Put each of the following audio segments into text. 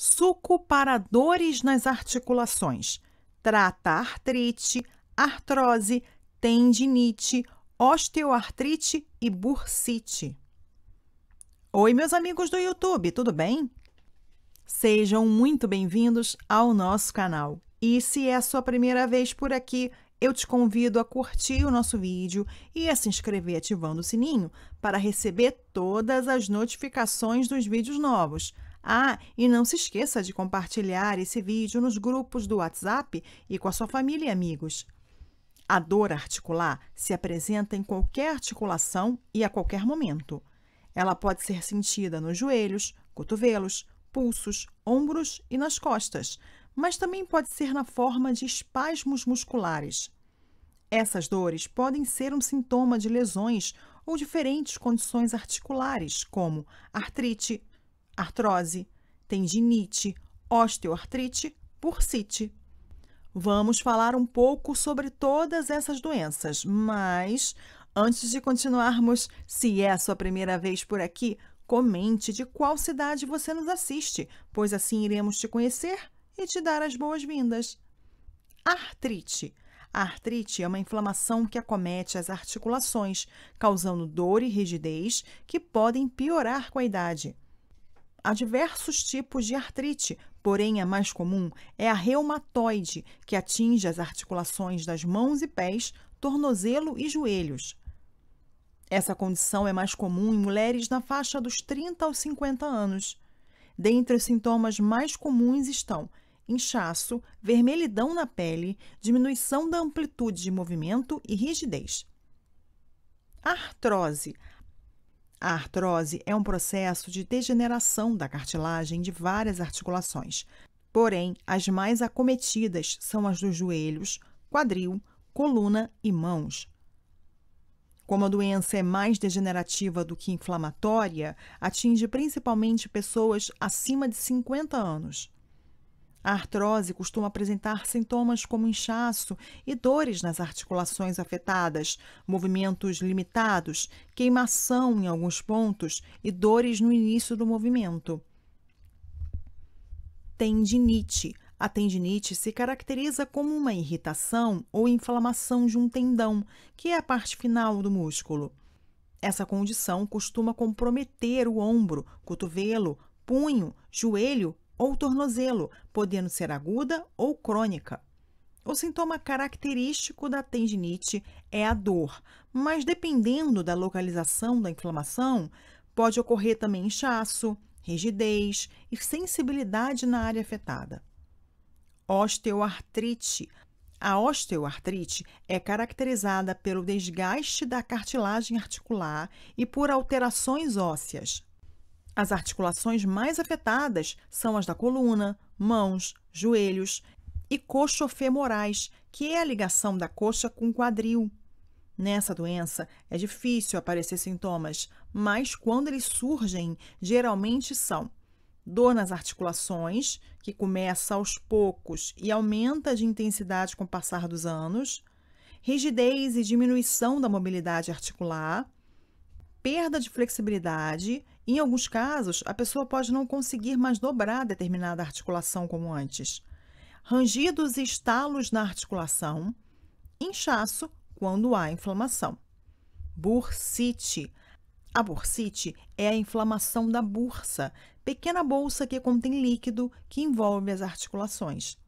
Suco para dores nas articulações. Trata artrite, artrose, tendinite, osteoartrite e bursite. Oi, meus amigos do YouTube, tudo bem? Sejam muito bem-vindos ao nosso canal. E se é a sua primeira vez por aqui, eu te convido a curtir o nosso vídeo e a se inscrever ativando o sininho para receber todas as notificações dos vídeos novos. Ah, e não se esqueça de compartilhar esse vídeo nos grupos do WhatsApp e com a sua família e amigos. A dor articular se apresenta em qualquer articulação e a qualquer momento. Ela pode ser sentida nos joelhos, cotovelos, pulsos, ombros e nas costas, mas também pode ser na forma de espasmos musculares. Essas dores podem ser um sintoma de lesões ou diferentes condições articulares, como artrite, artrose, tendinite, osteoartrite, bursite. Vamos falar um pouco sobre todas essas doenças, mas antes de continuarmos, se é a sua primeira vez por aqui, comente de qual cidade você nos assiste, pois assim iremos te conhecer e te dar as boas-vindas. Artrite. A artrite é uma inflamação que acomete as articulações, causando dor e rigidez que podem piorar com a idade. Há diversos tipos de artrite, porém a mais comum é a reumatoide, que atinge as articulações das mãos e pés, tornozelo e joelhos. Essa condição é mais comum em mulheres na faixa dos 30 aos 50 anos. Dentre os sintomas mais comuns estão inchaço, vermelhidão na pele, diminuição da amplitude de movimento e rigidez. Artrose. A artrose é um processo de degeneração da cartilagem de várias articulações. Porém, as mais acometidas são as dos joelhos, quadril, coluna e mãos. Como a doença é mais degenerativa do que inflamatória, atinge principalmente pessoas acima de 50 anos. A artrose costuma apresentar sintomas como inchaço e dores nas articulações afetadas, movimentos limitados, queimação em alguns pontos e dores no início do movimento. Tendinite. A tendinite se caracteriza como uma irritação ou inflamação de um tendão, que é a parte final do músculo. Essa condição costuma comprometer o ombro, cotovelo, punho, joelho ou tornozelo, podendo ser aguda ou crônica. O sintoma característico da tendinite é a dor, mas dependendo da localização da inflamação, pode ocorrer também inchaço, rigidez e sensibilidade na área afetada. Osteoartrite. A osteoartrite é caracterizada pelo desgaste da cartilagem articular e por alterações ósseas. As articulações mais afetadas são as da coluna, mãos, joelhos e coxofemorais, que é a ligação da coxa com o quadril. Nessa doença, é difícil aparecer sintomas, mas quando eles surgem, geralmente são dor nas articulações, que começa aos poucos e aumenta de intensidade com o passar dos anos, rigidez e diminuição da mobilidade articular, perda de flexibilidade em alguns casos, a pessoa pode não conseguir mais dobrar determinada articulação como antes. Rangidos e estalos na articulação, inchaço quando há inflamação. Bursite. A bursite é a inflamação da bursa, pequena bolsa que contém líquido que envolve as articulações.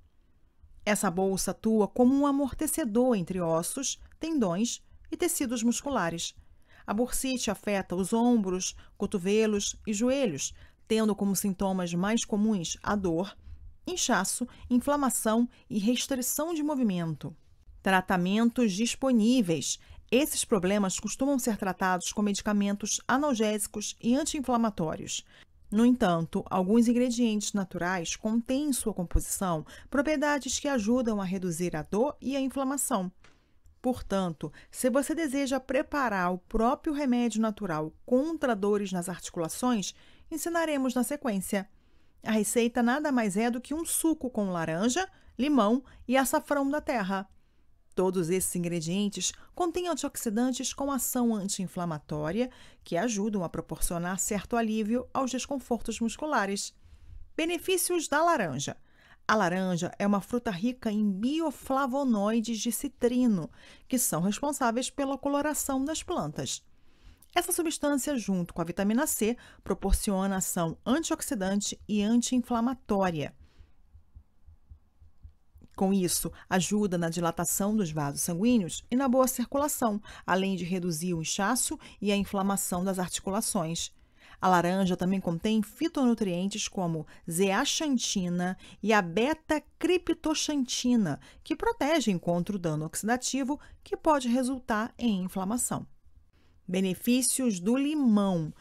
Essa bolsa atua como um amortecedor entre ossos, tendões e tecidos musculares. A bursite afeta os ombros, cotovelos e joelhos, tendo como sintomas mais comuns a dor, inchaço, inflamação e restrição de movimento. Tratamentos disponíveis. Esses problemas costumam ser tratados com medicamentos analgésicos e anti-inflamatórios. No entanto, alguns ingredientes naturais contêm em sua composição propriedades que ajudam a reduzir a dor e a inflamação. Portanto, se você deseja preparar o próprio remédio natural contra dores nas articulações, ensinaremos na sequência. A receita nada mais é do que um suco com laranja, limão e açafrão da terra. Todos esses ingredientes contêm antioxidantes com ação anti-inflamatória que ajudam a proporcionar certo alívio aos desconfortos musculares. Benefícios da laranja a laranja é uma fruta rica em bioflavonoides de citrino, que são responsáveis pela coloração das plantas. Essa substância, junto com a vitamina C, proporciona ação antioxidante e anti-inflamatória. Com isso, ajuda na dilatação dos vasos sanguíneos e na boa circulação, além de reduzir o inchaço e a inflamação das articulações. A laranja também contém fitonutrientes como zeaxantina e a beta-criptoxantina, que protegem contra o dano oxidativo que pode resultar em inflamação. Benefícios do limão: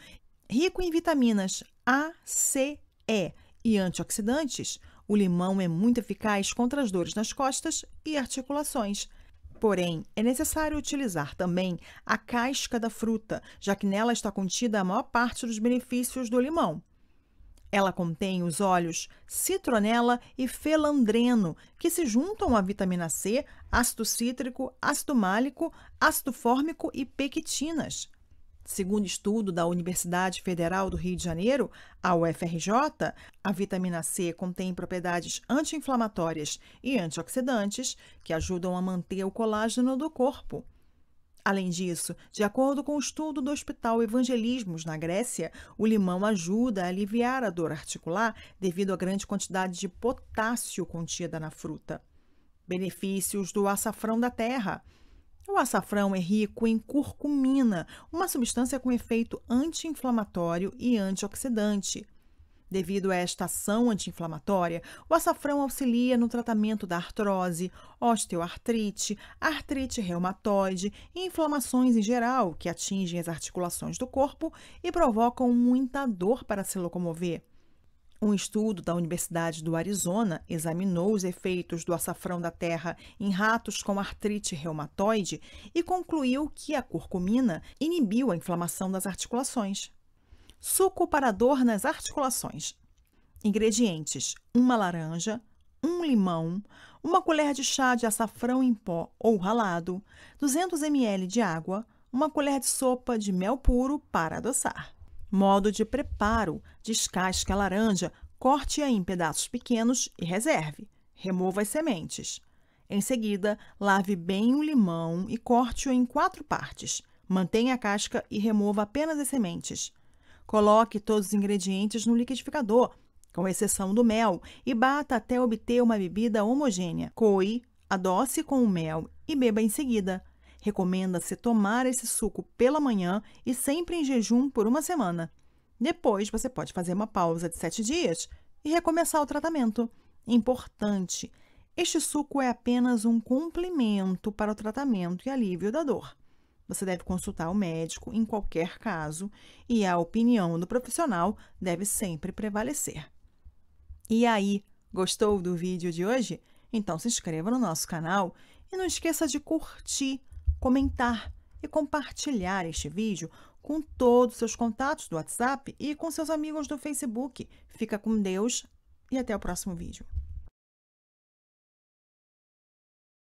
rico em vitaminas A, C, E e antioxidantes, o limão é muito eficaz contra as dores nas costas e articulações Porém, é necessário utilizar também a casca da fruta, já que nela está contida a maior parte dos benefícios do limão. Ela contém os óleos citronela e felandreno, que se juntam à vitamina C, ácido cítrico, ácido málico, ácido fórmico e pectinas. Segundo estudo da Universidade Federal do Rio de Janeiro, a UFRJ, a vitamina C contém propriedades anti-inflamatórias e antioxidantes que ajudam a manter o colágeno do corpo. Além disso, de acordo com o um estudo do Hospital Evangelismos, na Grécia, o limão ajuda a aliviar a dor articular devido à grande quantidade de potássio contida na fruta. Benefícios do açafrão da terra. O açafrão é rico em curcumina, uma substância com efeito anti-inflamatório e antioxidante. Devido a esta ação anti-inflamatória, o açafrão auxilia no tratamento da artrose, osteoartrite, artrite reumatoide e inflamações em geral que atingem as articulações do corpo e provocam muita dor para se locomover. Um estudo da Universidade do Arizona examinou os efeitos do açafrão da terra em ratos com artrite reumatoide e concluiu que a curcumina inibiu a inflamação das articulações. Suco para dor nas articulações. Ingredientes: uma laranja, um limão, uma colher de chá de açafrão em pó ou ralado, 200 ml de água, uma colher de sopa de mel puro para adoçar. Modo de preparo: descasque a laranja, corte-a em pedaços pequenos e reserve. Remova as sementes. Em seguida, lave bem o limão e corte-o em quatro partes. Mantenha a casca e remova apenas as sementes. Coloque todos os ingredientes no liquidificador, com exceção do mel, e bata até obter uma bebida homogênea. Coe, adoce com o mel e beba em seguida. Recomenda-se tomar esse suco pela manhã e sempre em jejum por uma semana. Depois, você pode fazer uma pausa de 7 dias e recomeçar o tratamento. Importante! Este suco é apenas um complemento para o tratamento e alívio da dor. Você deve consultar o médico em qualquer caso e a opinião do profissional deve sempre prevalecer. E aí, gostou do vídeo de hoje? Então se inscreva no nosso canal e não esqueça de curtir comentar e compartilhar este vídeo com todos os seus contatos do WhatsApp e com seus amigos do Facebook. Fica com Deus e até o próximo vídeo.